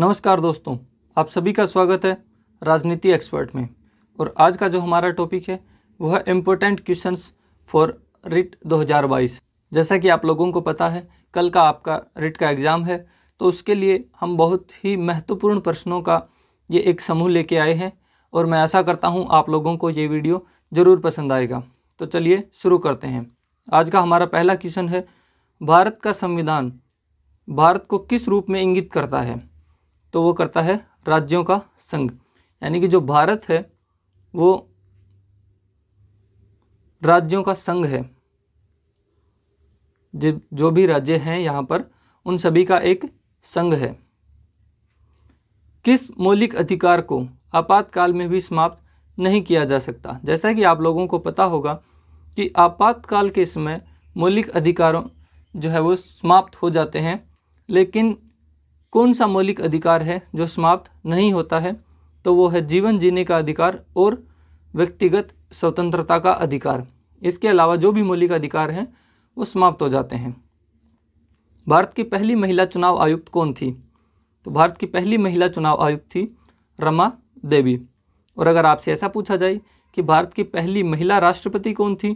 नमस्कार दोस्तों आप सभी का स्वागत है राजनीति एक्सपर्ट में और आज का जो हमारा टॉपिक है वह है इम्पोर्टेंट क्वेश्चन फॉर रिट 2022 जैसा कि आप लोगों को पता है कल का आपका रिट का एग्ज़ाम है तो उसके लिए हम बहुत ही महत्वपूर्ण प्रश्नों का ये एक समूह लेके आए हैं और मैं आशा करता हूँ आप लोगों को ये वीडियो ज़रूर पसंद आएगा तो चलिए शुरू करते हैं आज का हमारा पहला क्वेश्चन है भारत का संविधान भारत को किस रूप में इंगित करता है तो वो करता है राज्यों का संघ यानी कि जो भारत है वो राज्यों का संघ है जो जो भी राज्य हैं यहाँ पर उन सभी का एक संघ है किस मौलिक अधिकार को आपातकाल में भी समाप्त नहीं किया जा सकता जैसा कि आप लोगों को पता होगा कि आपातकाल के समय मौलिक अधिकारों जो है वो समाप्त हो जाते हैं लेकिन कौन सा मौलिक अधिकार है जो समाप्त नहीं होता है तो वो है जीवन जीने का अधिकार और व्यक्तिगत स्वतंत्रता का अधिकार इसके अलावा जो भी मौलिक अधिकार हैं वो समाप्त हो जाते हैं भारत की पहली महिला चुनाव आयुक्त कौन थी तो भारत की पहली महिला चुनाव आयुक्त थी रमा देवी और अगर आपसे ऐसा पूछा जाए कि भारत की पहली महिला राष्ट्रपति कौन थी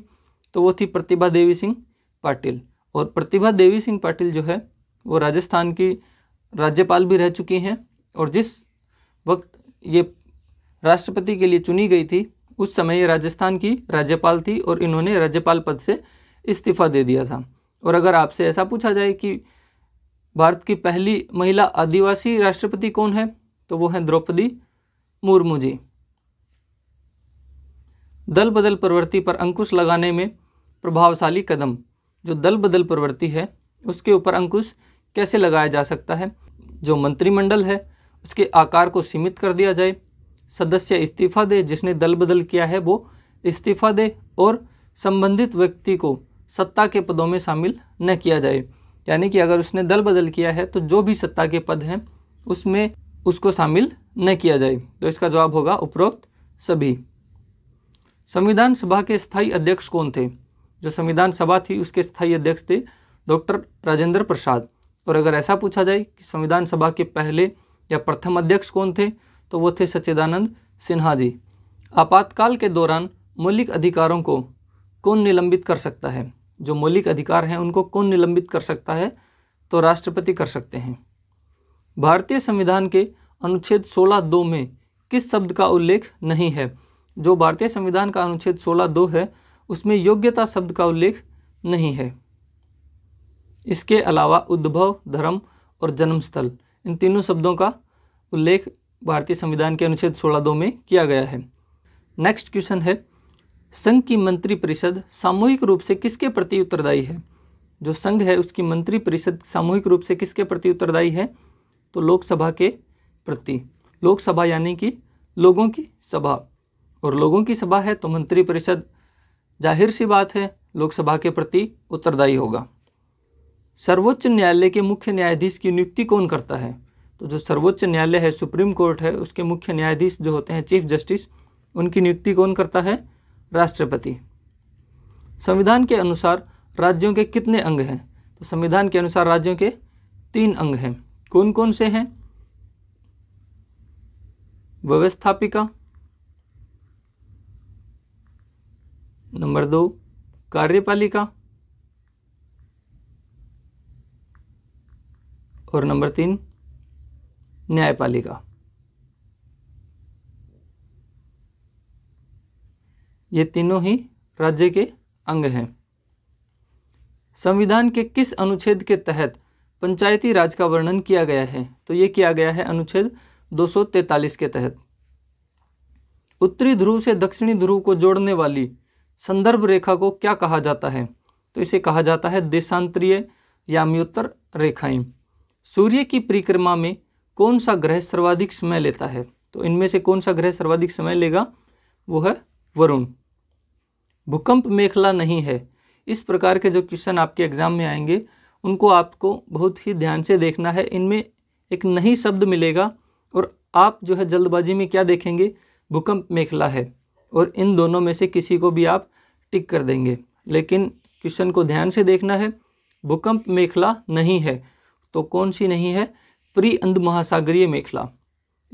तो वो थी प्रतिभा देवी सिंह पाटिल और प्रतिभा देवी सिंह पाटिल जो है वो राजस्थान की राज्यपाल भी रह चुकी हैं और जिस वक्त ये राष्ट्रपति के लिए चुनी गई थी उस समय ये राजस्थान की राज्यपाल थी और इन्होंने राज्यपाल पद से इस्तीफा दे दिया था और अगर आपसे ऐसा पूछा जाए कि भारत की पहली महिला आदिवासी राष्ट्रपति कौन है तो वो हैं द्रौपदी मुर्मू जी दल बदल प्रवृत्ति पर अंकुश लगाने में प्रभावशाली कदम जो दल बदल प्रवृत्ति है उसके ऊपर अंकुश कैसे लगाया जा सकता है जो मंत्रिमंडल है उसके आकार को सीमित कर दिया जाए सदस्य इस्तीफा दे जिसने दल बदल किया है वो इस्तीफा दे और संबंधित व्यक्ति को सत्ता के पदों में शामिल न किया जाए यानी कि अगर उसने दल बदल किया है तो जो भी सत्ता के पद हैं उसमें उसको शामिल न किया जाए तो इसका जवाब होगा उपरोक्त सभी संविधान सभा के स्थायी अध्यक्ष कौन थे जो संविधान सभा थी उसके स्थायी अध्यक्ष थे डॉक्टर राजेंद्र प्रसाद और अगर ऐसा पूछा जाए कि संविधान सभा के पहले या प्रथम अध्यक्ष कौन थे तो वो थे सच्चिदानंद सिन्हा जी आपातकाल के दौरान मौलिक अधिकारों को कौन निलंबित कर सकता है जो मौलिक अधिकार हैं उनको कौन निलंबित कर सकता है तो राष्ट्रपति कर सकते हैं भारतीय संविधान के अनुच्छेद 16 दो में किस शब्द का उल्लेख नहीं है जो भारतीय संविधान का अनुच्छेद 16 दो है उसमें योग्यता शब्द का उल्लेख नहीं है इसके अलावा उद्भव धर्म और जन्मस्थल इन तीनों शब्दों का उल्लेख भारतीय संविधान के अनुच्छेद सोलह दो में किया गया है नेक्स्ट क्वेश्चन है संघ की मंत्रिपरिषद सामूहिक रूप से किसके प्रति उत्तरदायी है जो संघ है उसकी मंत्रिपरिषद सामूहिक रूप से किसके प्रति उत्तरदायी है तो लोकसभा के प्रति लोकसभा यानी कि लोगों की सभा और लोगों की सभा है तो मंत्रिपरिषद जाहिर सी बात है लोकसभा के प्रति उत्तरदायी होगा सर्वोच्च न्यायालय के मुख्य न्यायाधीश की नियुक्ति कौन करता है तो जो सर्वोच्च न्यायालय है सुप्रीम कोर्ट है उसके मुख्य न्यायाधीश जो होते हैं चीफ जस्टिस उनकी नियुक्ति कौन करता है राष्ट्रपति संविधान के अनुसार राज्यों के कितने अंग हैं तो संविधान के अनुसार राज्यों के तीन अंग हैं कौन कौन से हैं व्यवस्थापिका नंबर दो कार्यपालिका और नंबर तीन न्यायपालिका ये तीनों ही राज्य के अंग हैं संविधान के किस अनुच्छेद के तहत पंचायती राज का वर्णन किया गया है तो ये किया गया है अनुच्छेद 243 के तहत उत्तरी ध्रुव से दक्षिणी ध्रुव को जोड़ने वाली संदर्भ रेखा को क्या कहा जाता है तो इसे कहा जाता है देशांतरीय याम्योत्तर रेखाएं सूर्य की परिक्रमा में कौन सा ग्रह सर्वाधिक समय लेता है तो इनमें से कौन सा ग्रह सर्वाधिक समय लेगा वो है वरुण भूकंप मेखला नहीं है इस प्रकार के जो क्वेश्चन आपके एग्जाम में आएंगे उनको आपको बहुत ही ध्यान से देखना है इनमें एक नहीं शब्द मिलेगा और आप जो है जल्दबाजी में क्या देखेंगे भूकंप मेखला है और इन दोनों में से किसी को भी आप टिक कर देंगे लेकिन क्वेश्चन को ध्यान से देखना है भूकंप मेखला नहीं है तो कौन सी नहीं है प्री अंध महासागरीय मेखला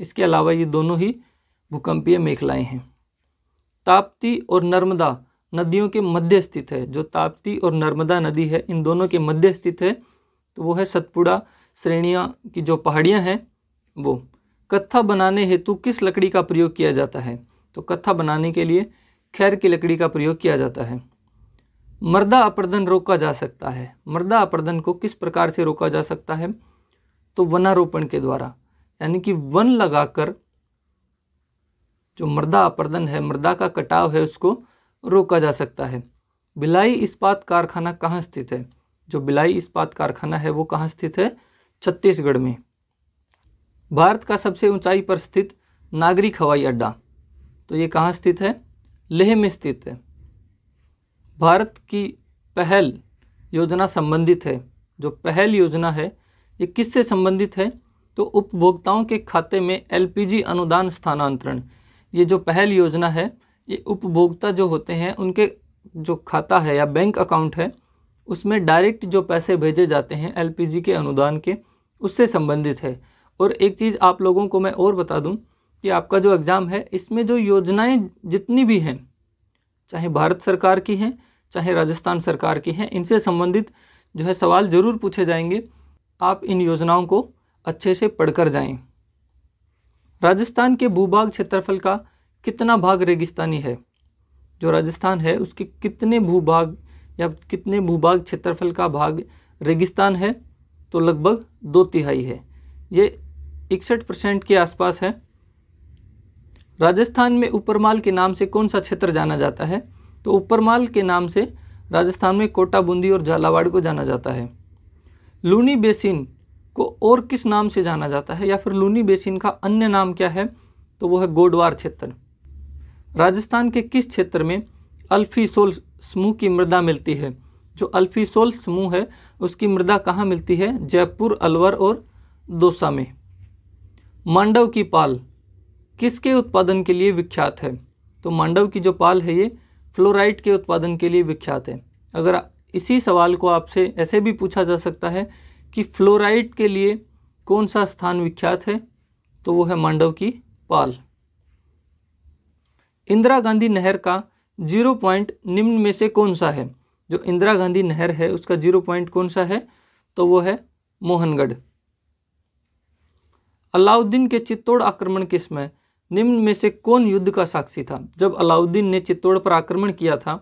इसके अलावा ये दोनों ही भूकंपीय मेखलाएँ हैं ताप्ती और नर्मदा नदियों के मध्य स्थित है जो ताप्ती और नर्मदा नदी है इन दोनों के मध्य स्थित है तो वो है सतपुड़ा श्रेणिया की जो पहाड़ियाँ हैं वो कत्था बनाने हेतु किस लकड़ी का प्रयोग किया जाता है तो कत्था बनाने के लिए खैर की लकड़ी का प्रयोग किया जाता है मर्दा अपर्दन रोका जा सकता है मर्दा अपर्दन को किस प्रकार से रोका जा सकता है तो वनारोपण के द्वारा यानी कि वन लगाकर जो मृदा अपर्दन है मृदा का कटाव है उसको रोका जा सकता है बिलाई इस्पात कारखाना कहाँ स्थित है जो बिलाई इस्पात कारखाना है वो कहाँ स्थित है छत्तीसगढ़ में भारत का सबसे ऊंचाई पर स्थित नागरिक हवाई अड्डा तो ये कहाँ स्थित है लेह में स्थित है भारत की पहल योजना संबंधित है जो पहल योजना है ये किससे संबंधित है तो उपभोक्ताओं के खाते में एलपीजी अनुदान स्थानांतरण ये जो पहल योजना है ये उपभोक्ता जो होते हैं उनके जो खाता है या बैंक अकाउंट है उसमें डायरेक्ट जो पैसे भेजे जाते हैं एलपीजी के अनुदान के उससे संबंधित है और एक चीज़ आप लोगों को मैं और बता दूं कि आपका जो एग्ज़ाम है इसमें जो योजनाएं जितनी भी हैं चाहे भारत सरकार की हैं चाहे राजस्थान सरकार की हैं इनसे संबंधित जो है सवाल ज़रूर पूछे जाएंगे आप इन योजनाओं को अच्छे से पढ़कर जाएं। राजस्थान के भूभाग क्षेत्रफल का कितना भाग रेगिस्तानी है जो राजस्थान है उसके कितने भूभाग या कितने भूभाग क्षेत्रफल का भाग रेगिस्तान है तो लगभग दो तिहाई है ये इकसठ परसेंट के आसपास है राजस्थान में उपरमाल के नाम से कौन सा क्षेत्र जाना जाता है तो माल के नाम से राजस्थान में कोटा बूंदी और झालावाड़ को जाना जाता है लूनी बेसिन को और किस नाम से जाना जाता है या फिर लूनी बेसिन का अन्य नाम क्या है तो वो है गोडवार क्षेत्र राजस्थान के किस क्षेत्र में अल्फीसोल समूह की मृदा मिलती है जो अल्फीसोल समूह है उसकी मृदा कहाँ मिलती है जयपुर अलवर और दोसा में मांडव की पाल किसके उत्पादन के लिए विख्यात है तो मांडव की जो पाल है ये फ्लोराइड के उत्पादन के लिए विख्यात है अगर इसी सवाल को आपसे ऐसे भी पूछा जा सकता है कि फ्लोराइड के लिए कौन सा स्थान विख्यात है तो वो है मांडव की पाल इंदिरा गांधी नहर का जीरो पॉइंट निम्न में से कौन सा है जो इंदिरा गांधी नहर है उसका जीरो पॉइंट कौन सा है तो वो है मोहनगढ़ अलाउद्दीन के चित्तौड़ आक्रमण किस में निम्न में से कौन युद्ध का साक्षी था जब अलाउद्दीन ने चित्तौड़ पर आक्रमण किया था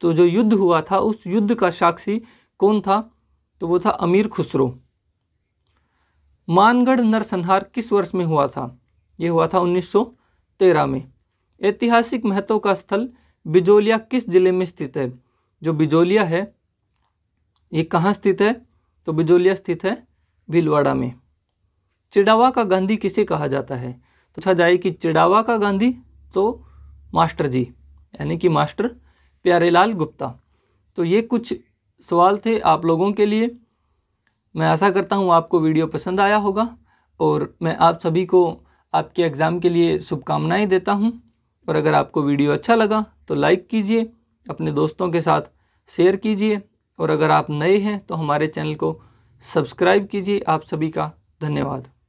तो जो युद्ध हुआ था उस युद्ध का साक्षी कौन था तो वो था अमीर खुसरो मानगढ़ नरसंहार किस वर्ष में हुआ था ये हुआ था 1913 में ऐतिहासिक महत्व का स्थल बिजोलिया किस जिले में स्थित है जो बिजोलिया है ये कहाँ स्थित है तो बिजोलिया स्थित है भीलवाड़ा में चिड़ावा का गांधी किसे कहा जाता है पूछा जाए कि चिड़ावा का गांधी तो मास्टर जी यानी कि मास्टर प्यारेलाल गुप्ता तो ये कुछ सवाल थे आप लोगों के लिए मैं आशा करता हूँ आपको वीडियो पसंद आया होगा और मैं आप सभी को आपके एग्ज़ाम के लिए शुभकामनाएँ देता हूँ और अगर आपको वीडियो अच्छा लगा तो लाइक कीजिए अपने दोस्तों के साथ शेयर कीजिए और अगर आप नए हैं तो हमारे चैनल को सब्सक्राइब कीजिए आप सभी का धन्यवाद